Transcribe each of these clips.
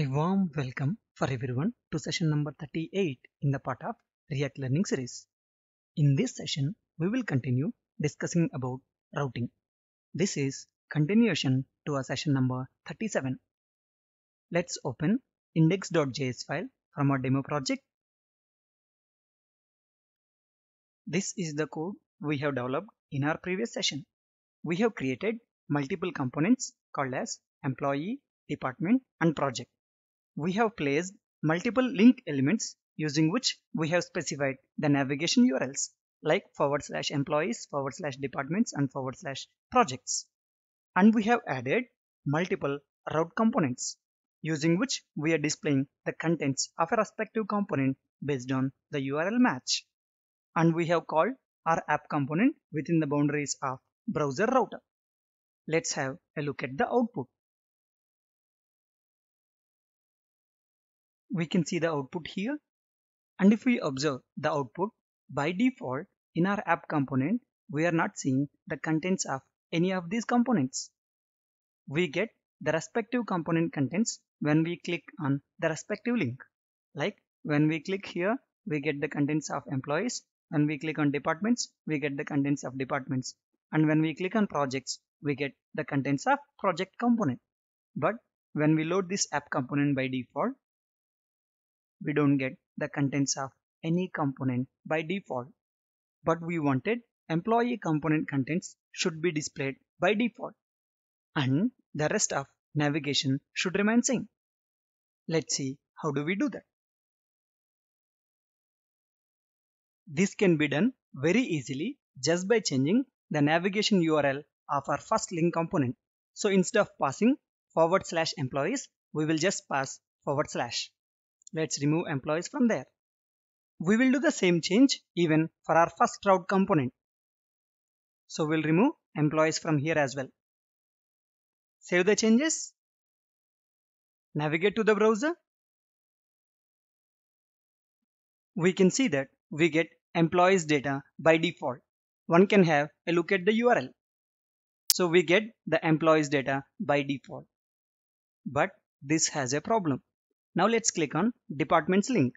A warm welcome for everyone to session number 38 in the part of React Learning series. In this session, we will continue discussing about routing. This is continuation to our session number 37. Let's open index.js file from our demo project. This is the code we have developed in our previous session. We have created multiple components called as employee, department and project we have placed multiple link elements using which we have specified the navigation URLs like forward slash employees, forward slash departments and forward slash projects. And we have added multiple route components using which we are displaying the contents of a respective component based on the URL match. And we have called our app component within the boundaries of browser router. Let's have a look at the output. we can see the output here. And if we observe the output, by default, in our app component, we are not seeing the contents of any of these components. We get the respective component contents when we click on the respective link. Like when we click here, we get the contents of employees. When we click on departments, we get the contents of departments. And when we click on projects, we get the contents of project component. But when we load this app component by default, we don't get the contents of any component by default. But we wanted employee component contents should be displayed by default and the rest of navigation should remain same. Let's see how do we do that. This can be done very easily just by changing the navigation URL of our first link component. So instead of passing forward slash employees, we will just pass forward slash. Let's remove employees from there. We will do the same change even for our first crowd component. So we'll remove employees from here as well. Save the changes. Navigate to the browser. We can see that we get employees data by default. One can have a look at the URL. So we get the employees data by default. But this has a problem. Now let's click on departments link.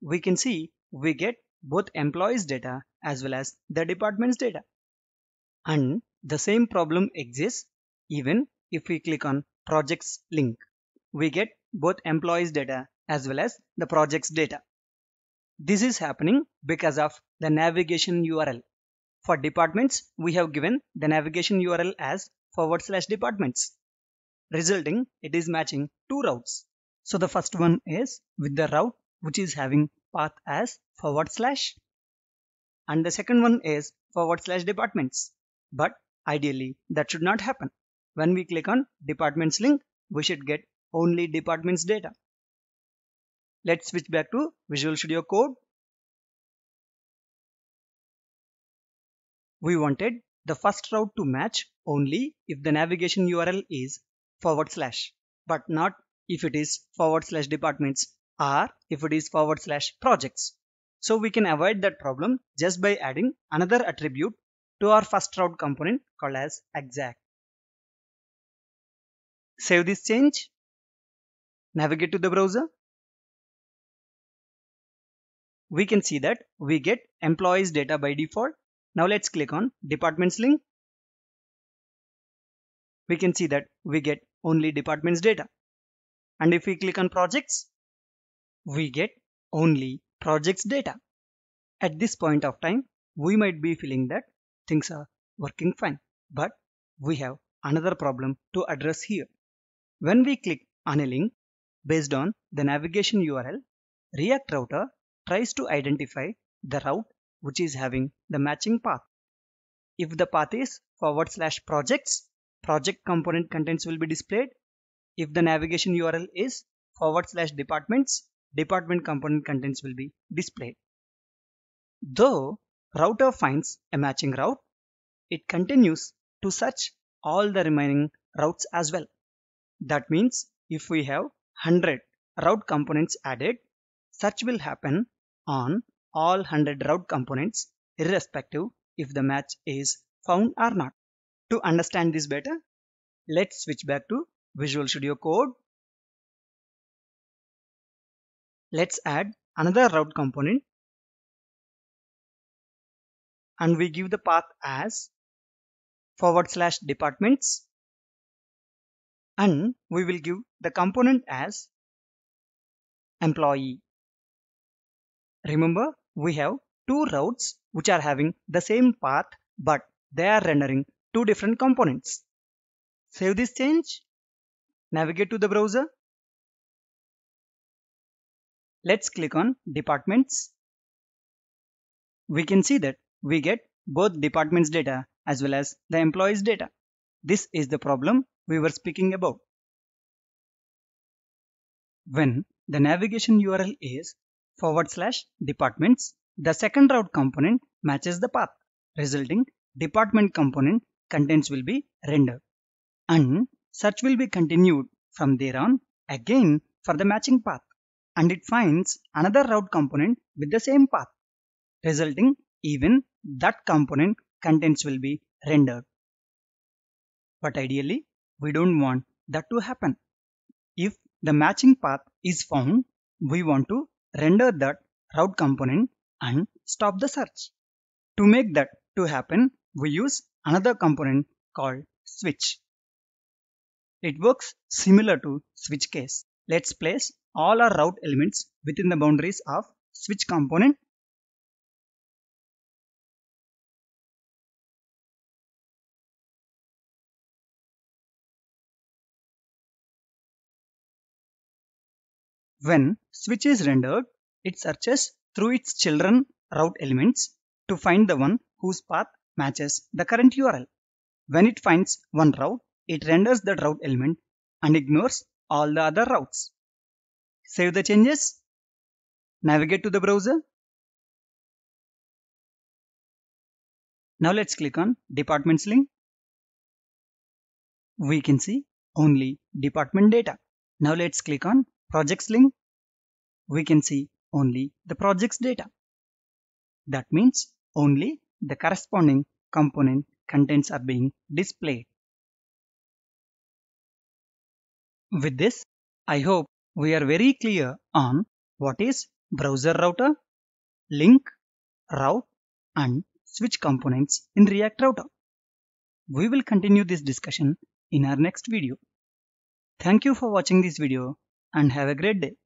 We can see we get both employees data as well as the departments data. And the same problem exists even if we click on projects link. We get both employees data as well as the projects data. This is happening because of the navigation URL. For departments, we have given the navigation URL as forward slash departments resulting it is matching two routes. So the first one is with the route which is having path as forward slash and the second one is forward slash departments. But ideally that should not happen. When we click on departments link, we should get only departments data. Let's switch back to Visual Studio Code. We wanted the first route to match only if the navigation URL is forward slash, but not if it is forward slash departments or if it is forward slash projects. So we can avoid that problem just by adding another attribute to our first route component called as exact. Save this change. Navigate to the browser. We can see that we get employees data by default. Now let's click on departments link. We can see that we get only departments data. And if we click on projects, we get only projects data. At this point of time, we might be feeling that things are working fine, but we have another problem to address here. When we click on a link based on the navigation URL, React Router tries to identify the route which is having the matching path. If the path is forward slash projects, project component contents will be displayed if the navigation URL is forward slash departments department component contents will be displayed. Though router finds a matching route, it continues to search all the remaining routes as well. That means if we have 100 route components added, search will happen on all 100 route components irrespective if the match is found or not. To understand this better, let's switch back to Visual Studio Code. Let's add another route component and we give the path as forward slash departments and we will give the component as employee. Remember we have two routes which are having the same path but they are rendering two different components. Save this change. Navigate to the browser. Let's click on departments. We can see that we get both departments data as well as the employees data. This is the problem we were speaking about. When the navigation URL is forward slash departments, the second route component matches the path, resulting department component contents will be rendered. And search will be continued from there on again for the matching path and it finds another route component with the same path resulting even that component contents will be rendered. But ideally we don't want that to happen. If the matching path is found we want to render that route component and stop the search. To make that to happen we use another component called switch. It works similar to switch case. Let's place all our route elements within the boundaries of switch component. When switch is rendered, it searches through its children route elements to find the one whose path matches the current URL. When it finds one route, it renders that route element and ignores all the other routes. Save the changes. Navigate to the browser. Now let's click on departments link. We can see only department data. Now let's click on projects link. We can see only the projects data. That means only the corresponding component contents are being displayed. With this, I hope we are very clear on what is browser router, link, route and switch components in React Router. We will continue this discussion in our next video. Thank you for watching this video and have a great day.